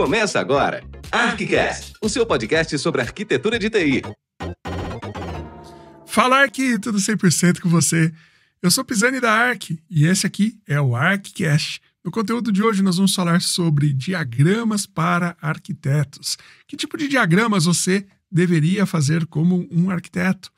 Começa agora, ArcCast, o seu podcast sobre arquitetura de TI. Falar que tudo 100% com você. Eu sou Pisani da Arc e esse aqui é o ArcCast. No conteúdo de hoje nós vamos falar sobre diagramas para arquitetos. Que tipo de diagramas você deveria fazer como um arquiteto?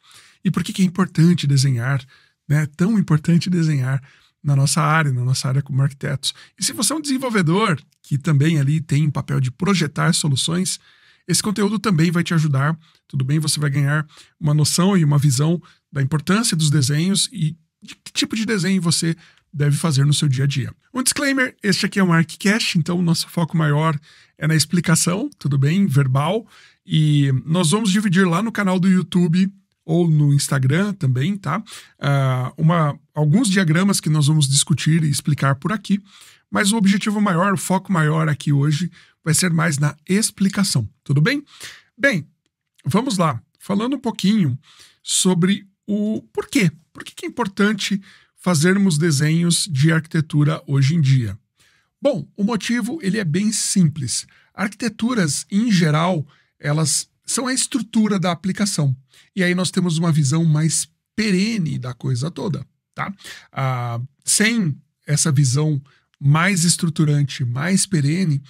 E por que, que é importante desenhar? Né? É tão importante desenhar na nossa área, na nossa área como arquitetos. E se você é um desenvolvedor que também ali tem um papel de projetar soluções, esse conteúdo também vai te ajudar. Tudo bem, você vai ganhar uma noção e uma visão da importância dos desenhos e de que tipo de desenho você deve fazer no seu dia a dia. Um disclaimer: este aqui é um ArcCast, então o nosso foco maior é na explicação, tudo bem, verbal, e nós vamos dividir lá no canal do YouTube ou no Instagram também, tá? Uh, uma, alguns diagramas que nós vamos discutir e explicar por aqui, mas o objetivo maior, o foco maior aqui hoje vai ser mais na explicação, tudo bem? Bem, vamos lá. Falando um pouquinho sobre o porquê. Por que é importante fazermos desenhos de arquitetura hoje em dia? Bom, o motivo ele é bem simples. Arquiteturas, em geral, elas são a estrutura da aplicação. E aí nós temos uma visão mais perene da coisa toda, tá? Ah, sem essa visão mais estruturante, mais perene,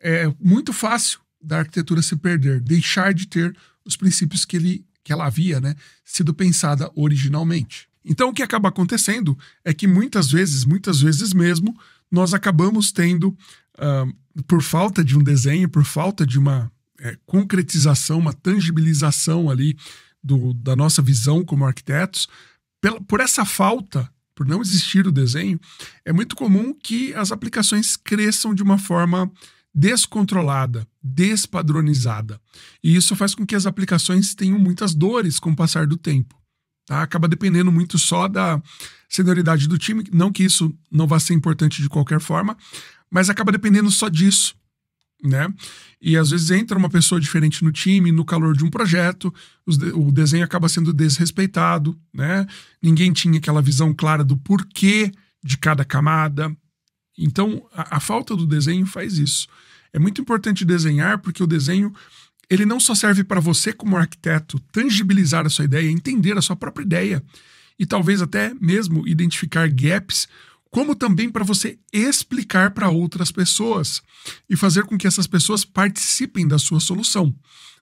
é muito fácil da arquitetura se perder, deixar de ter os princípios que, ele, que ela havia né, sido pensada originalmente. Então, o que acaba acontecendo é que muitas vezes, muitas vezes mesmo, nós acabamos tendo, uh, por falta de um desenho, por falta de uma é, concretização, uma tangibilização ali do, da nossa visão como arquitetos, pela, por essa falta, por não existir o desenho, é muito comum que as aplicações cresçam de uma forma descontrolada, despadronizada. E isso faz com que as aplicações tenham muitas dores com o passar do tempo. Tá? Acaba dependendo muito só da senioridade do time, não que isso não vá ser importante de qualquer forma, mas acaba dependendo só disso né? E às vezes entra uma pessoa diferente no time, no calor de um projeto, o desenho acaba sendo desrespeitado, né? Ninguém tinha aquela visão clara do porquê de cada camada. Então, a, a falta do desenho faz isso. É muito importante desenhar porque o desenho ele não só serve para você como arquiteto tangibilizar a sua ideia, entender a sua própria ideia e talvez até mesmo identificar gaps como também para você explicar para outras pessoas e fazer com que essas pessoas participem da sua solução.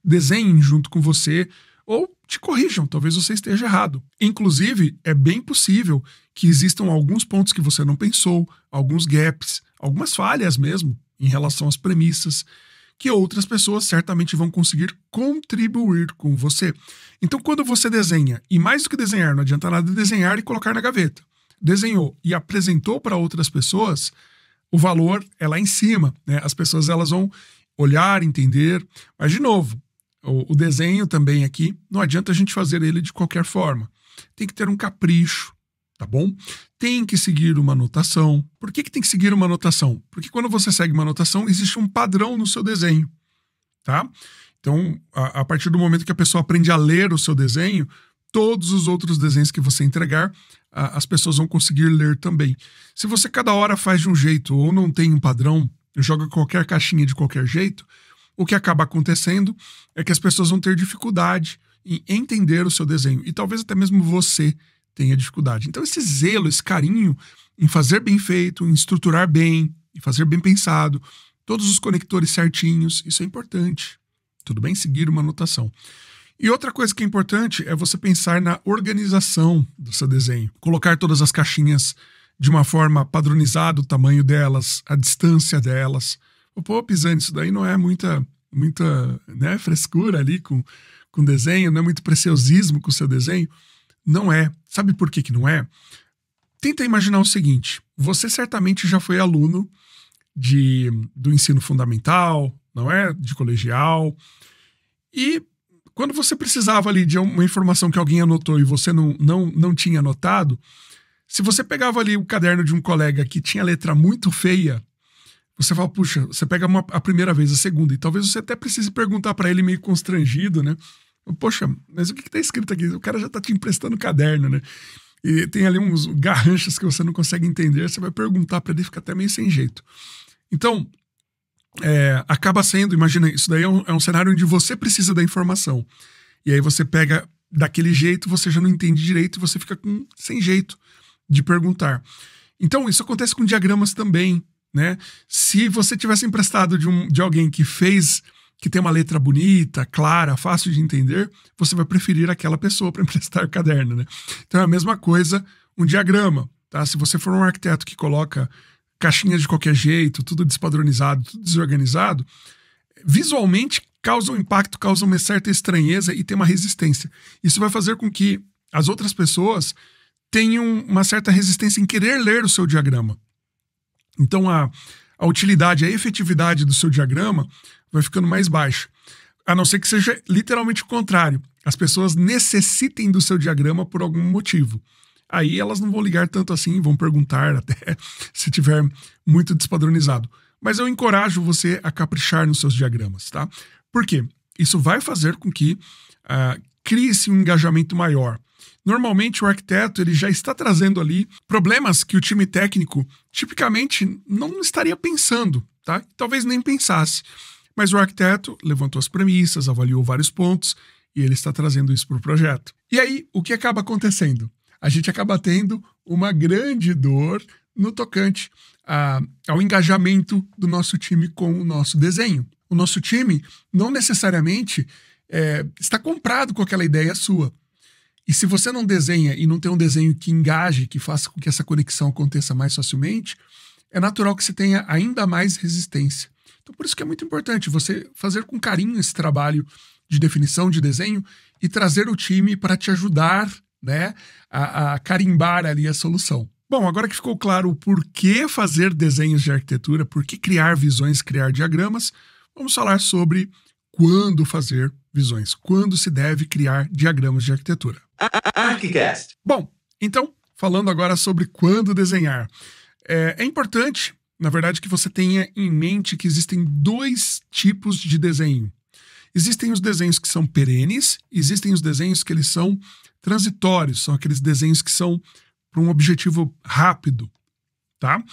Desenhem junto com você ou te corrijam, talvez você esteja errado. Inclusive, é bem possível que existam alguns pontos que você não pensou, alguns gaps, algumas falhas mesmo em relação às premissas, que outras pessoas certamente vão conseguir contribuir com você. Então, quando você desenha, e mais do que desenhar, não adianta nada desenhar e colocar na gaveta desenhou e apresentou para outras pessoas, o valor é lá em cima. Né? As pessoas elas vão olhar, entender. Mas, de novo, o, o desenho também aqui, não adianta a gente fazer ele de qualquer forma. Tem que ter um capricho, tá bom? Tem que seguir uma anotação. Por que, que tem que seguir uma anotação? Porque quando você segue uma anotação, existe um padrão no seu desenho, tá? Então, a, a partir do momento que a pessoa aprende a ler o seu desenho, todos os outros desenhos que você entregar, as pessoas vão conseguir ler também. Se você cada hora faz de um jeito ou não tem um padrão, joga qualquer caixinha de qualquer jeito, o que acaba acontecendo é que as pessoas vão ter dificuldade em entender o seu desenho. E talvez até mesmo você tenha dificuldade. Então, esse zelo, esse carinho em fazer bem feito, em estruturar bem, em fazer bem pensado, todos os conectores certinhos, isso é importante. Tudo bem seguir uma anotação. E outra coisa que é importante é você pensar na organização do seu desenho. Colocar todas as caixinhas de uma forma padronizada, o tamanho delas, a distância delas. Pô, pisando isso daí não é muita muita né, frescura ali com, com desenho, não é muito preciosismo com o seu desenho. Não é. Sabe por que, que não é? Tenta imaginar o seguinte: você certamente já foi aluno de, do ensino fundamental, não é? De colegial. E quando você precisava ali de uma informação que alguém anotou e você não, não, não tinha anotado, se você pegava ali o caderno de um colega que tinha letra muito feia, você fala, puxa, você pega uma, a primeira vez, a segunda, e talvez você até precise perguntar para ele meio constrangido, né? Poxa, mas o que, está escrito aqui? O cara já está te emprestando o caderno, né? E tem ali uns garranchos que você não consegue entender, você vai perguntar para ele, fica até meio sem jeito. Então, é, acaba sendo, imagina, isso daí é um, é um cenário onde você precisa da informação. E aí você pega daquele jeito, você já não entende direito e você fica com, sem jeito de perguntar. Então, isso acontece com diagramas também, né? Se você tivesse emprestado de, um, de alguém que fez, que tem uma letra bonita, clara, fácil de entender, você vai preferir aquela pessoa para emprestar o caderno, né? Então, é a mesma coisa um diagrama, tá? Se você for um arquiteto que coloca caixinhas de qualquer jeito, tudo despadronizado, tudo desorganizado, visualmente causa um impacto, causa uma certa estranheza e tem uma resistência. Isso vai fazer com que as outras pessoas tenham uma certa resistência em querer ler o seu diagrama. Então a, a utilidade, a efetividade do seu diagrama vai ficando mais baixa. A não ser que seja literalmente o contrário. As pessoas necessitem do seu diagrama por algum motivo aí elas não vão ligar tanto assim, vão perguntar até se tiver muito despadronizado. Mas eu encorajo você a caprichar nos seus diagramas, tá? Por quê? Isso vai fazer com que uh, crie-se um engajamento maior. Normalmente o arquiteto ele já está trazendo ali problemas que o time técnico tipicamente não estaria pensando, tá? Talvez nem pensasse. Mas o arquiteto levantou as premissas, avaliou vários pontos e ele está trazendo isso para o projeto. E aí, o que acaba acontecendo? a gente acaba tendo uma grande dor no tocante a, ao engajamento do nosso time com o nosso desenho. O nosso time não necessariamente é, está comprado com aquela ideia sua. E se você não desenha e não tem um desenho que engaje, que faça com que essa conexão aconteça mais facilmente, é natural que você tenha ainda mais resistência. Então, por isso que é muito importante você fazer com carinho esse trabalho de definição de desenho e trazer o time para te ajudar né, a, a carimbar ali a solução. Bom, agora que ficou claro o porquê fazer desenhos de arquitetura, por que criar visões, criar diagramas, vamos falar sobre quando fazer visões, quando se deve criar diagramas de arquitetura. Arquicast. Bom, então, falando agora sobre quando desenhar. É, é importante, na verdade, que você tenha em mente que existem dois tipos de desenho. Existem os desenhos que são perenes, existem os desenhos que eles são transitórios, são aqueles desenhos que são para um objetivo rápido, tá?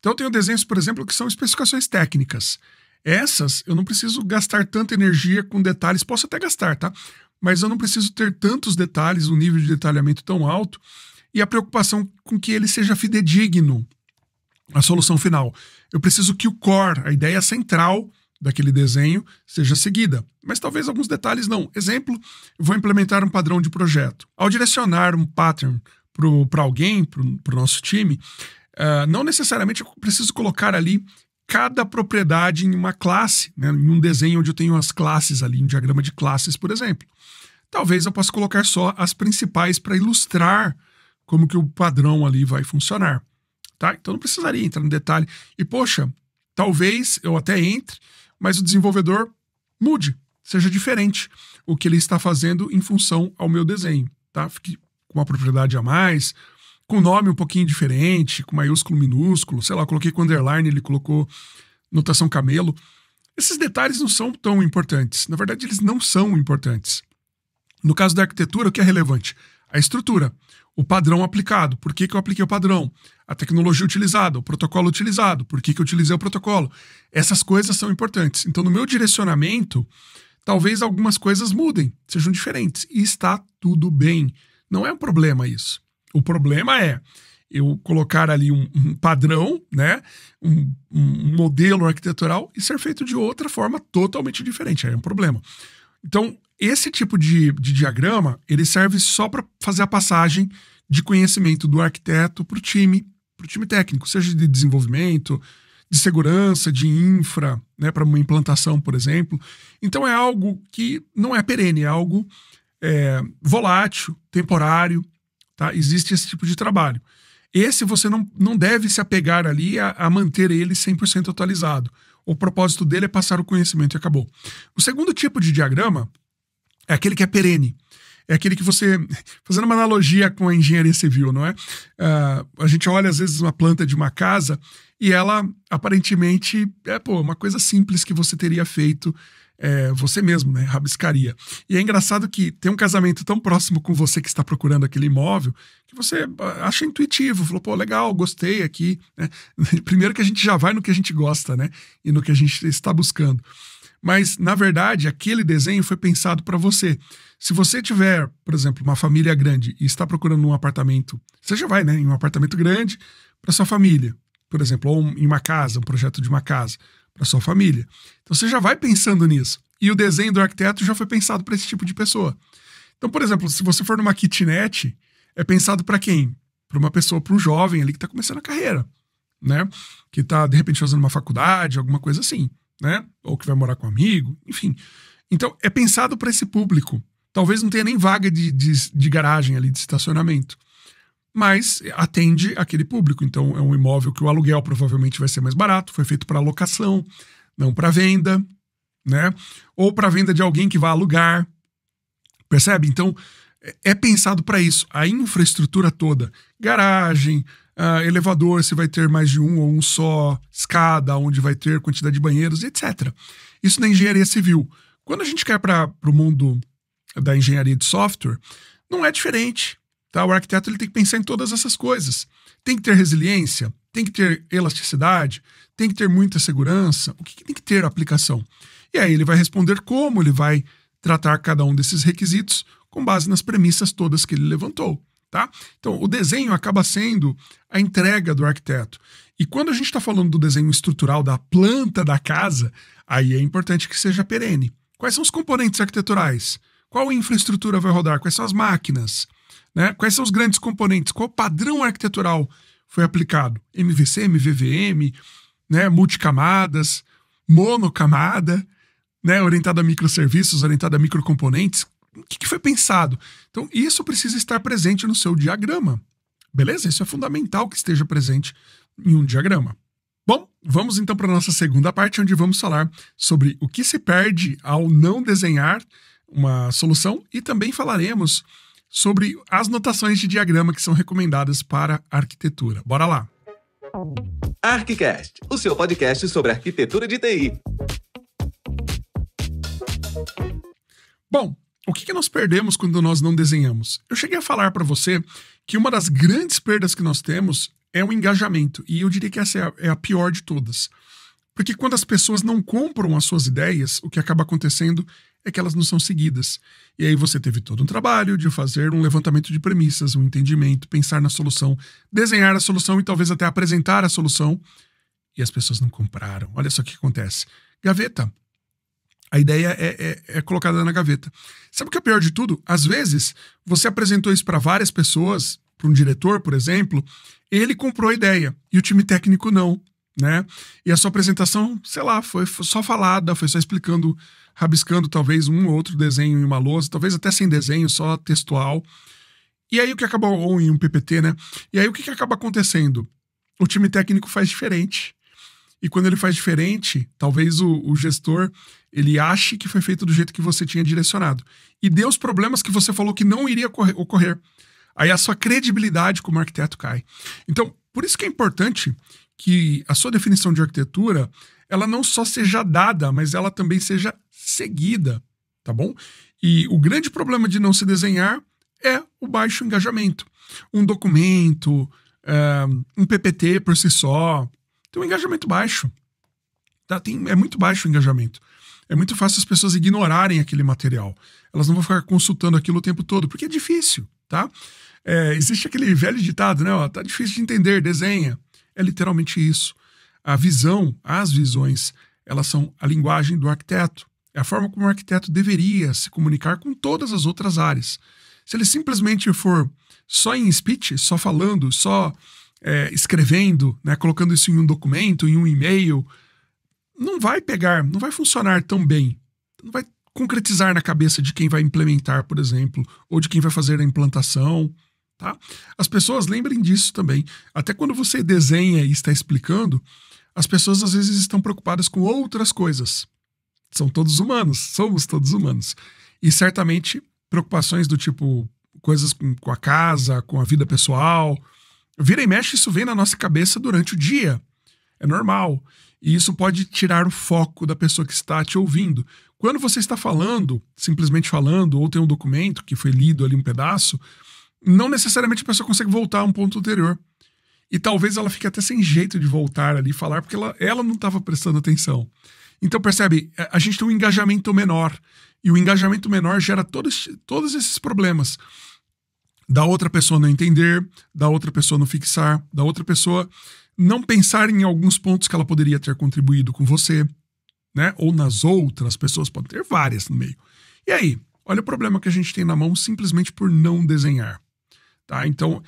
Então eu tenho desenhos, por exemplo, que são especificações técnicas. Essas eu não preciso gastar tanta energia com detalhes, posso até gastar, tá? Mas eu não preciso ter tantos detalhes, um nível de detalhamento tão alto e a preocupação com que ele seja fidedigno a solução final. Eu preciso que o core, a ideia central, daquele desenho seja seguida, mas talvez alguns detalhes não. Exemplo, vou implementar um padrão de projeto. Ao direcionar um pattern para alguém, para o nosso time, uh, não necessariamente eu preciso colocar ali cada propriedade em uma classe, né, em um desenho onde eu tenho as classes ali, um diagrama de classes, por exemplo. Talvez eu possa colocar só as principais para ilustrar como que o padrão ali vai funcionar. Tá? Então não precisaria entrar no detalhe. E, poxa, talvez eu até entre, mas o desenvolvedor mude, seja diferente o que ele está fazendo em função ao meu desenho, tá? Fique com uma propriedade a mais, com nome um pouquinho diferente, com maiúsculo, minúsculo, sei lá, coloquei com underline, ele colocou notação camelo. Esses detalhes não são tão importantes. Na verdade, eles não são importantes. No caso da arquitetura, o que é relevante? a estrutura, o padrão aplicado, por que, que eu apliquei o padrão, a tecnologia utilizada, o protocolo utilizado, por que, que eu utilizei o protocolo. Essas coisas são importantes. Então, no meu direcionamento, talvez algumas coisas mudem, sejam diferentes. E está tudo bem. Não é um problema isso. O problema é eu colocar ali um, um padrão, né? Um, um, modelo arquitetural e ser feito de outra forma totalmente diferente. Aí é um problema. Então, esse tipo de, de diagrama ele serve só para fazer a passagem de conhecimento do arquiteto para o time, para o time técnico, seja de desenvolvimento, de segurança, de infra, né, para uma implantação, por exemplo. Então é algo que não é perene, é algo é, volátil, temporário, tá? Existe esse tipo de trabalho. Esse você não, não deve se apegar ali a, a manter ele 100% atualizado. O propósito dele é passar o conhecimento e acabou. O segundo tipo de diagrama é aquele que é perene. É aquele que você. Fazendo uma analogia com a engenharia civil, não é? Uh, a gente olha, às vezes, uma planta de uma casa e ela, aparentemente, é pô, uma coisa simples que você teria feito é, você mesmo, né? Rabiscaria. E é engraçado que tem um casamento tão próximo com você que está procurando aquele imóvel que você ah, acha intuitivo, falou, pô, legal, gostei aqui. Né? Primeiro que a gente já vai no que a gente gosta, né? E no que a gente está buscando. Mas, na verdade, aquele desenho foi pensado para você. Se você tiver, por exemplo, uma família grande e está procurando um apartamento, você já vai, né, em um apartamento grande para sua família, por exemplo, ou em uma casa, um projeto de uma casa para sua família. Então você já vai pensando nisso. E o desenho do arquiteto já foi pensado para esse tipo de pessoa. Então, por exemplo, se você for numa kitnet, é pensado para quem? Para uma pessoa, para um jovem ali que está começando a carreira, né? Que está de repente fazendo uma faculdade, alguma coisa assim né? Ou que vai morar com um amigo, enfim. Então, é pensado para esse público. Talvez não tenha nem vaga de, de, de garagem ali, de estacionamento. Mas eh, atende aquele público. Então, é um imóvel que o aluguel provavelmente vai ser mais barato, foi feito para locação, não para venda, né? Ou para venda de alguém que vai alugar. Percebe? Então, é, é pensado para isso. A infraestrutura toda, garagem, Uh, elevador, se vai ter mais de um ou um só, escada, onde vai ter quantidade de banheiros, etc. Isso na engenharia civil. Quando a gente quer para o mundo da engenharia de software, não é diferente. Tá? O arquiteto ele tem que pensar em todas essas coisas. Tem que ter resiliência, tem que ter elasticidade, tem que ter muita segurança. O que, que tem que ter a aplicação? E aí ele vai responder como ele vai tratar cada um desses requisitos com base nas premissas todas que ele levantou. Tá? Então, o desenho acaba sendo a entrega do arquiteto. E quando a gente está falando do desenho estrutural da planta da casa, aí é importante que seja perene. Quais são os componentes arquiteturais? Qual infraestrutura vai rodar? Quais são as máquinas? Né? Quais são os grandes componentes? Qual padrão arquitetural foi aplicado? MVC, MVVM, né? multicamadas, monocamada, né? orientado a microserviços, orientado a microcomponentes o que, foi pensado? Então, isso precisa estar presente no seu diagrama. Beleza? Isso é fundamental que esteja presente em um diagrama. Bom, vamos então para a nossa segunda parte, onde vamos falar sobre o que se perde ao não desenhar uma solução e também falaremos sobre as notações de diagrama que são recomendadas para arquitetura. Bora lá! ArchiCast, o seu podcast sobre arquitetura de TI. Bom, o que, que nós perdemos quando nós não desenhamos? Eu cheguei a falar para você que uma das grandes perdas que nós temos é o engajamento, e eu diria que essa é a, é a pior de todas. Porque quando as pessoas não compram as suas ideias, o que acaba acontecendo é que elas não são seguidas. E aí você teve todo um trabalho de fazer um levantamento de premissas, um entendimento, pensar na solução, desenhar a solução e talvez até apresentar a solução. E as pessoas não compraram. Olha só o que acontece. Gaveta. A ideia é, é, é, colocada na gaveta. Sabe o que é pior de tudo? Às vezes, você apresentou isso para várias pessoas, para um diretor, por exemplo, ele comprou a ideia e o time técnico não, né? E a sua apresentação, sei lá, foi, só falada, foi só explicando, rabiscando talvez um ou outro desenho em uma lousa, talvez até sem desenho, só textual. E aí o que acaba, ou em um PPT, né? E aí o que, que acaba acontecendo? O time técnico faz diferente e quando ele faz diferente, talvez o, o, gestor ele ache que foi feito do jeito que você tinha direcionado. E dê os problemas que você falou que não iria ocorrer. Aí a sua credibilidade como arquiteto cai. Então, por isso que é importante que a sua definição de arquitetura ela não só seja dada, mas ela também seja seguida, tá bom? E o grande problema de não se desenhar é o baixo engajamento. Um documento, eh, um PPT por si só, tem um engajamento baixo. Tá? Tem, é muito baixo o engajamento. É muito fácil as pessoas ignorarem aquele material. Elas não vão ficar consultando aquilo o tempo todo, porque é difícil, tá? É, existe aquele velho ditado, né? Ó, tá difícil de entender, desenha. É literalmente isso. A visão, as visões, elas são a linguagem do arquiteto. É a forma como o arquiteto deveria se comunicar com todas as outras áreas. Se ele simplesmente for só em speech, só falando, só é, escrevendo, né, colocando isso em um documento, em um e-mail, não vai pegar, não vai funcionar tão bem. Não vai concretizar na cabeça de quem vai implementar, por exemplo, ou de quem vai fazer a implantação. Tá? As pessoas lembrem disso também. Até quando você desenha e está explicando, as pessoas às vezes estão preocupadas com outras coisas. São todos humanos, somos todos humanos. E certamente preocupações do tipo coisas com, com a casa, com a vida pessoal, Vira e mexe, isso vem na nossa cabeça durante o dia. É normal. E isso pode tirar o foco da pessoa que está te ouvindo. Quando você está falando, simplesmente falando, ou tem um documento que foi lido ali um pedaço, não necessariamente a pessoa consegue voltar a um ponto anterior. E talvez ela fique até sem jeito de voltar ali e falar, porque ela, ela não estava prestando atenção. Então, percebe, é, a gente tem um engajamento menor. E o engajamento menor gera todos, todos esses problemas da outra pessoa não entender, da outra pessoa não fixar, da outra pessoa não pensar em alguns pontos que ela poderia ter contribuído com você, né? Ou nas outras pessoas, pode ter várias no meio. E aí, olha o problema que a gente tem na mão simplesmente por não desenhar, tá? Então,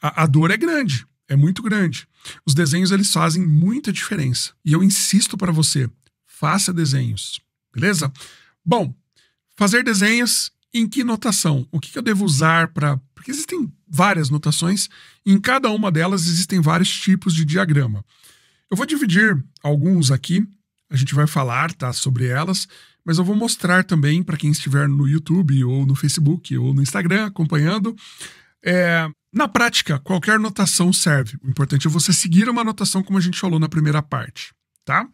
a, a dor é grande, é muito grande. Os desenhos eles fazem muita diferença. E eu insisto para você, faça desenhos, beleza? Bom, fazer desenhos em que notação? O que, eu devo usar para. Porque existem várias notações, em cada uma delas existem vários tipos de diagrama. Eu vou dividir alguns aqui, a gente vai falar tá, sobre elas, mas eu vou mostrar também para quem estiver no YouTube ou no Facebook ou no Instagram acompanhando. É, na prática, qualquer notação serve. O importante é você seguir uma notação como a gente falou na primeira parte, tá?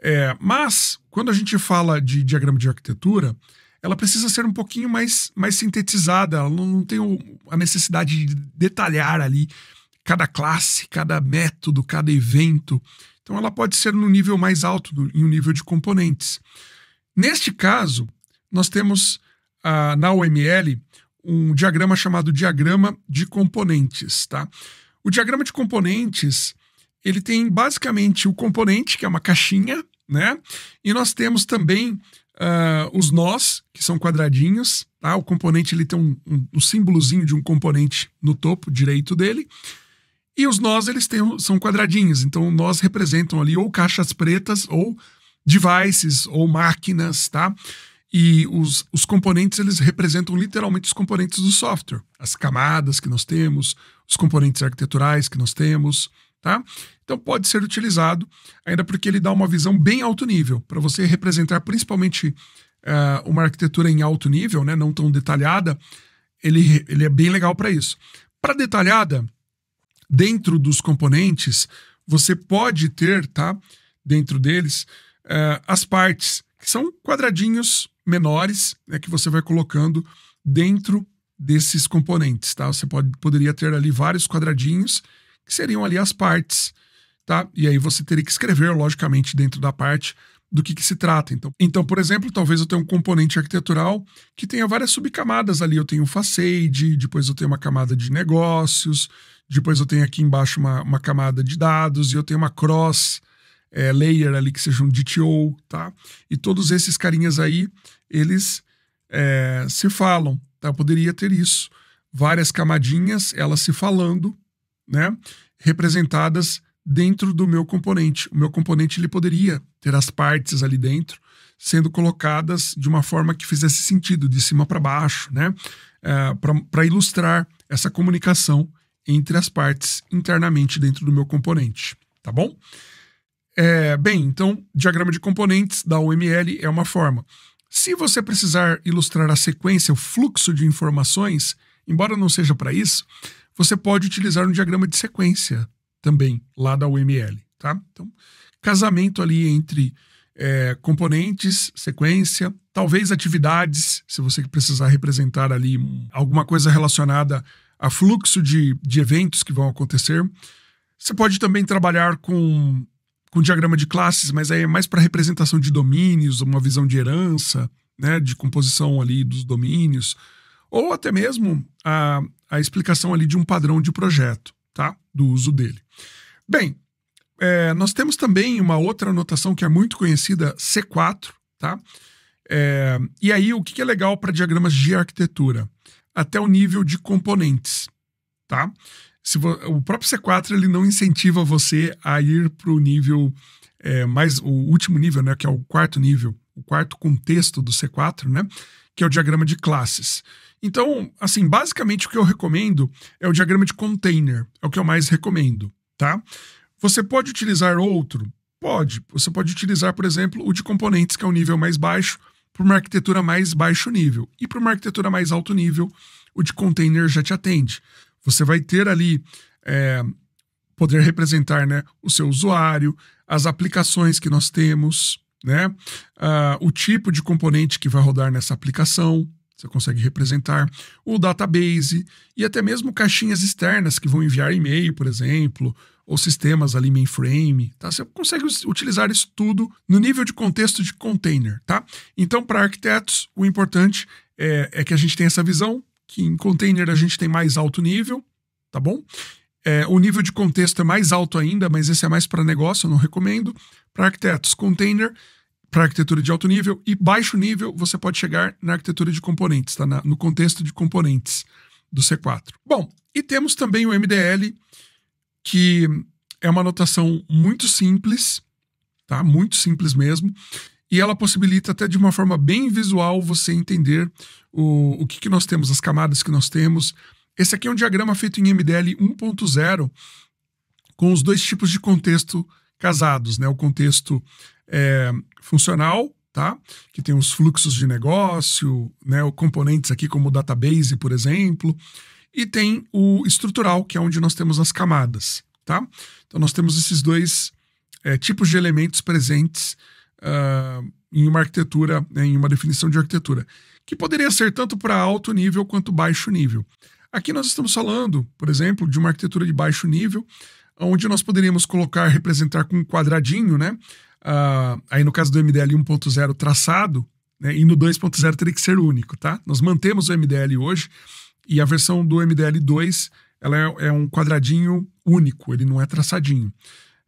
É, mas, quando a gente fala de diagrama de arquitetura, ela precisa ser um pouquinho mais, mais sintetizada, ela não, não tem a necessidade de detalhar ali cada classe, cada método, cada evento. Então ela pode ser no nível mais alto, em um nível de componentes. Neste caso, nós temos ah, na OML um diagrama chamado diagrama de componentes, tá? O diagrama de componentes, ele tem basicamente o componente, que é uma caixinha, né? E nós temos também Uh, os nós, que são quadradinhos, tá? O componente ele tem um, um, um, símbolozinho de um componente no topo direito dele. E os nós, eles têm, são quadradinhos. Então, nós representam ali ou caixas pretas, ou devices, ou máquinas, tá? E os, os componentes, eles representam literalmente os componentes do software. As camadas que nós temos, os componentes arquiteturais que nós temos, Tá? Então pode ser utilizado, ainda porque ele dá uma visão bem alto nível, para você representar principalmente uh, uma arquitetura em alto nível, né, não tão detalhada, ele, ele é bem legal para isso. Para detalhada, dentro dos componentes, você pode ter, tá? Dentro deles, uh, as partes, que são quadradinhos menores, né, que você vai colocando dentro desses componentes, tá? Você pode, poderia ter ali vários quadradinhos que seriam ali as partes, tá? E aí você teria que escrever, logicamente, dentro da parte do que, que, se trata. Então, então, por exemplo, talvez eu tenha um componente arquitetural que tenha várias subcamadas ali. Eu tenho um facade, depois eu tenho uma camada de negócios, depois eu tenho aqui embaixo uma, uma camada de dados e eu tenho uma cross é, layer ali que seja um DTO, tá? E todos esses carinhas aí, eles é, se falam, tá? Eu poderia ter isso. Várias camadinhas, elas se falando, né, representadas dentro do meu componente. O meu componente ele poderia ter as partes ali dentro sendo colocadas de uma forma que fizesse sentido, de cima para baixo, né, é, eh, para ilustrar essa comunicação entre as partes internamente dentro do meu componente, tá bom? É, bem, então, diagrama de componentes da OML é uma forma. Se você precisar ilustrar a sequência, o fluxo de informações, embora não seja para isso, você pode utilizar um diagrama de sequência também, lá da UML, tá? Então, casamento ali entre é, componentes, sequência, talvez atividades, se você precisar representar ali alguma coisa relacionada a fluxo de, de eventos que vão acontecer. Você pode também trabalhar com, com diagrama de classes, mas aí é mais para representação de domínios, uma visão de herança, né, de composição ali dos domínios ou até mesmo a, a explicação ali de um padrão de projeto, tá? Do uso dele. Bem, é, nós temos também uma outra anotação que é muito conhecida, C4, tá? É, e aí, o que é legal para diagramas de arquitetura? Até o nível de componentes, tá? Se o próprio C4 ele não incentiva você a ir para o nível é, mais o último nível, né? Que é o quarto nível, o quarto contexto do C4, né? Que é o diagrama de classes. Então, assim, basicamente o que eu recomendo é o diagrama de container, é o que eu mais recomendo, tá? Você pode utilizar outro? Pode. Você pode utilizar, por exemplo, o de componentes, que é o nível mais baixo, para uma arquitetura mais baixo nível. E para uma arquitetura mais alto nível, o de container já te atende. Você vai ter ali é, poder representar né, o seu usuário, as aplicações que nós temos, né, uh, o tipo de componente que vai rodar nessa aplicação, você consegue representar, o database e até mesmo caixinhas externas que vão enviar e-mail, por exemplo, ou sistemas ali mainframe, tá? Você consegue utilizar isso tudo no nível de contexto de container, tá? Então, para arquitetos, o importante é, é, que a gente tenha essa visão, que em container a gente tem mais alto nível, tá bom? É, o nível de contexto é mais alto ainda, mas esse é mais para negócio, eu não recomendo. Para arquitetos, container para arquitetura de alto nível e baixo nível você pode chegar na arquitetura de componentes, tá? Na, no contexto de componentes do C4. Bom, e temos também o MDL, que é uma notação muito simples, tá? Muito simples mesmo. E ela possibilita até de uma forma bem visual você entender o, o que, que nós temos, as camadas que nós temos. Esse aqui é um diagrama feito em MDL 1.0 com os dois tipos de contexto casados, né? O contexto é, funcional, tá? que tem os fluxos de negócio, né? o componentes aqui como o database, por exemplo, e tem o estrutural, que é onde nós temos as camadas. Tá? Então nós temos esses dois é, tipos de elementos presentes uh, em uma arquitetura, né, em uma definição de arquitetura, que poderia ser tanto para alto nível quanto baixo nível. Aqui nós estamos falando, por exemplo, de uma arquitetura de baixo nível, onde nós poderíamos colocar, representar com um quadradinho, né? uh, aí no caso do MDL 1.0 traçado, né, e no 2.0 teria que ser único, tá? Nós mantemos o MDL hoje e a versão do MDL 2 ela é, é um quadradinho único, ele não é traçadinho.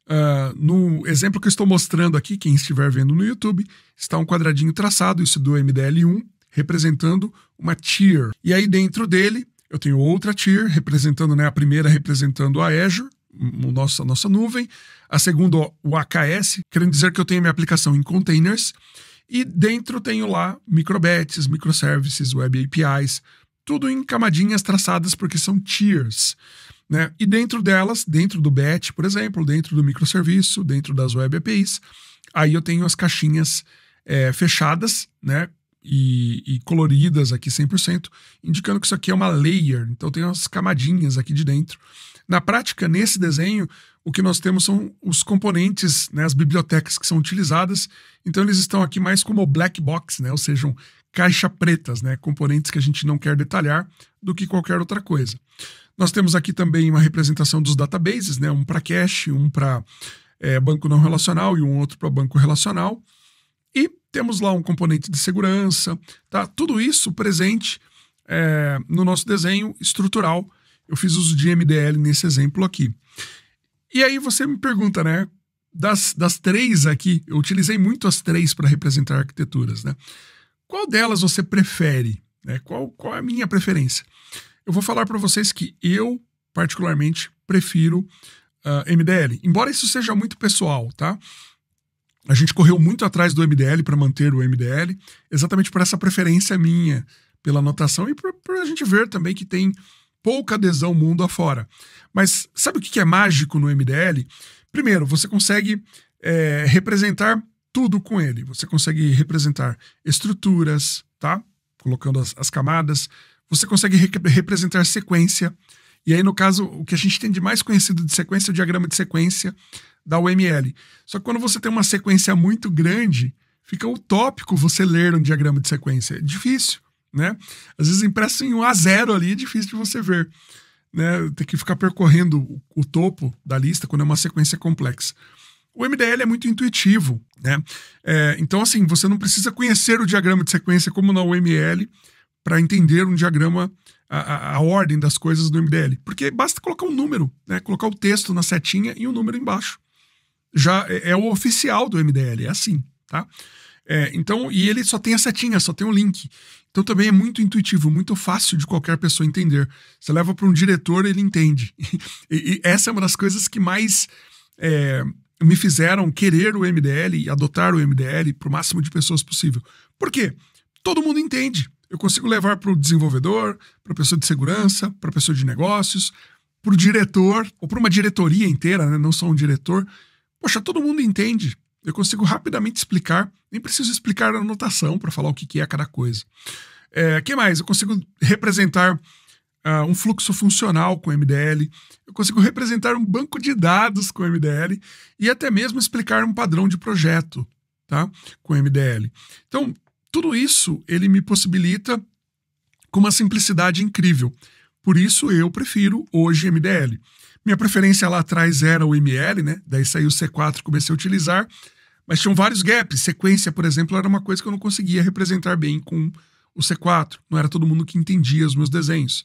Uh, no exemplo que eu estou mostrando aqui, quem estiver vendo no YouTube, está um quadradinho traçado, isso do MDL1, representando uma tier. E aí dentro dele eu tenho outra tier, representando né, a primeira representando a Azure, o nosso, a nossa nuvem. A segunda, o AKS, querendo dizer que eu tenho minha aplicação em containers. E dentro tenho lá microbets, microservices, web APIs, tudo em camadinhas traçadas porque são tiers. Né? E dentro delas, dentro do batch, por exemplo, dentro do microserviço, dentro das web APIs, aí eu tenho as caixinhas é, fechadas né? E, e, coloridas aqui 100%, indicando que isso aqui é uma layer. Então tem as camadinhas aqui de dentro na prática, nesse desenho, o que nós temos são os componentes, né, as bibliotecas que são utilizadas. Então, eles estão aqui mais como black box, né, ou seja, caixa pretas, né, componentes que a gente não quer detalhar, do que qualquer outra coisa. Nós temos aqui também uma representação dos databases, né, um para cache, um para é, banco não relacional e um outro para banco relacional. E temos lá um componente de segurança, tá? Tudo isso presente é, no nosso desenho estrutural eu fiz uso de MDL nesse exemplo aqui. E aí você me pergunta, né? Das, das três aqui, eu utilizei muito as três para representar arquiteturas, né? Qual delas você prefere? Né? Qual, qual é a minha preferência? Eu vou falar para vocês que eu, particularmente, prefiro uh, ah, MDL. Embora isso seja muito pessoal, tá? A gente correu muito atrás do MDL para manter o MDL, exatamente por essa preferência minha pela anotação e para a gente ver também que tem pouca adesão mundo afora. Mas sabe o que é mágico no MDL? Primeiro, você consegue é, representar tudo com ele. Você consegue representar estruturas, tá? Colocando as, as camadas. Você consegue re representar sequência. E aí, no caso, o que a gente tem de mais conhecido de sequência é o diagrama de sequência da UML. Só que quando você tem uma sequência muito grande, fica utópico você ler um diagrama de sequência. É difícil né? Às vezes impresso em um a zero ali é difícil de você ver, né? Tem que ficar percorrendo o, topo da lista quando é uma sequência complexa. O MDL é muito intuitivo, né? É, então, assim, você não precisa conhecer o diagrama de sequência como na UML para entender um diagrama, a, a, a, ordem das coisas do MDL. Porque basta colocar um número, né? Colocar o texto na setinha e o um número embaixo. Já é, é o oficial do MDL, é assim, tá? É, então, e ele só tem a setinha, só tem o link. Então também é muito intuitivo, muito fácil de qualquer pessoa entender. Você leva para um diretor, ele entende. e, e, essa é uma das coisas que mais é, me fizeram querer o MDL e adotar o MDL para o máximo de pessoas possível. Por quê? Todo mundo entende. Eu consigo levar para o desenvolvedor, para a pessoa de segurança, para a pessoa de negócios, para o diretor ou para uma diretoria inteira, né? não só um diretor. Poxa, todo mundo entende eu consigo rapidamente explicar, nem preciso explicar a notação para falar o que, que é cada coisa. O é, que mais? Eu consigo representar uh, um fluxo funcional com MDL, eu consigo representar um banco de dados com MDL e até mesmo explicar um padrão de projeto tá? com MDL. Então, tudo isso ele me possibilita com uma simplicidade incrível. Por isso eu prefiro hoje MDL. Minha preferência lá atrás era o ML, né? Daí saiu o C4, comecei a utilizar. Mas tinham vários gaps. Sequência, por exemplo, era uma coisa que eu não conseguia representar bem com o C4. Não era todo mundo que entendia os meus desenhos.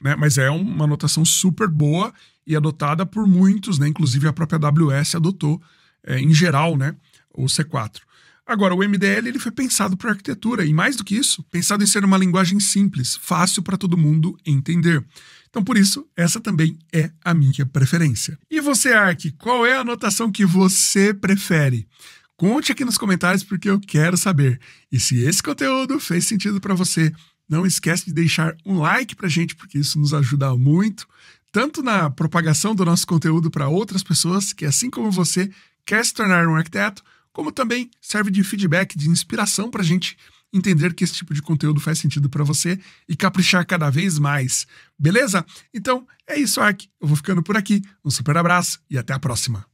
Né? Mas é uma notação super boa e adotada por muitos, né? Inclusive a própria AWS adotou é, em geral, né? O C4. Agora, o MDL ele foi pensado para arquitetura e mais do que isso, pensado em ser uma linguagem simples, fácil para todo mundo entender. Então, por isso, essa também é a minha preferência. E você, Ark, qual é a anotação que você prefere? Conte aqui nos comentários porque eu quero saber. E se esse conteúdo fez sentido para você, não esquece de deixar um like a gente, porque isso nos ajuda muito, tanto na propagação do nosso conteúdo para outras pessoas que assim como você quer se tornar um arquiteto, como também serve de feedback, de inspiração para a gente entender que esse tipo de conteúdo faz sentido para você e caprichar cada vez mais. Beleza? Então é isso, Ark. Eu vou ficando por aqui. Um super abraço e até a próxima.